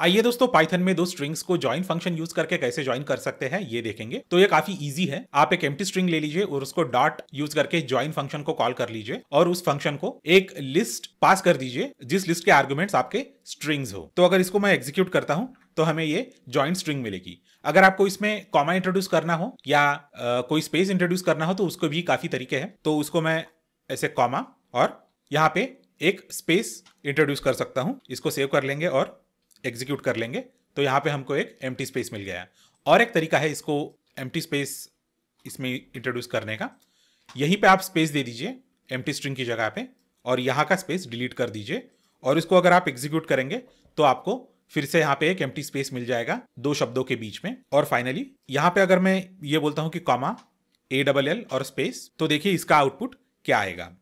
आइए दोस्तों पाइथन में दो स्ट्रिंग्स को ज्वाइन फंक्शन यूज करके कैसे ज्वाइन कर सकते हैं ये देखेंगे तो ये काफी इजी है आप एक एम्प्टी स्ट्रिंग ले लीजिए और उसको डॉट यूज करके ज्वाइन फंक्शन को कॉल कर लीजिए और उस फंक्शन को एक लिस्ट पास कर दीजिए जिस लिस्ट के आर्ग्यूमेंट्स आपके स्ट्रिंग्स हो तो अगर इसको मैं एग्जीक्यूट करता हूँ तो हमें ये ज्वाइंट स्ट्रिंग मिलेगी अगर आपको इसमें कॉमा इंट्रोड्यूस करना हो या आ, कोई स्पेस इंट्रोड्यूस करना हो तो उसको भी काफी तरीके हैं तो उसको मैं ऐसे कॉमा और यहाँ पे एक स्पेस इंट्रोड्यूस कर सकता हूँ इसको सेव कर लेंगे और एग्जीक्यूट कर लेंगे तो यहाँ पे हमको एक एम स्पेस मिल गया है और एक तरीका है इसको एम स्पेस इसमें इंट्रोड्यूस करने का यहीं पे आप स्पेस दे दीजिए एम स्ट्रिंग की जगह पे और यहाँ का स्पेस डिलीट कर दीजिए और इसको अगर आप एग्जीक्यूट करेंगे तो आपको फिर से यहाँ पे एक एम स्पेस मिल जाएगा दो शब्दों के बीच में और फाइनली यहाँ पे अगर मैं ये बोलता हूँ कि कॉमा ए डबल एल और स्पेस तो देखिए इसका आउटपुट क्या आएगा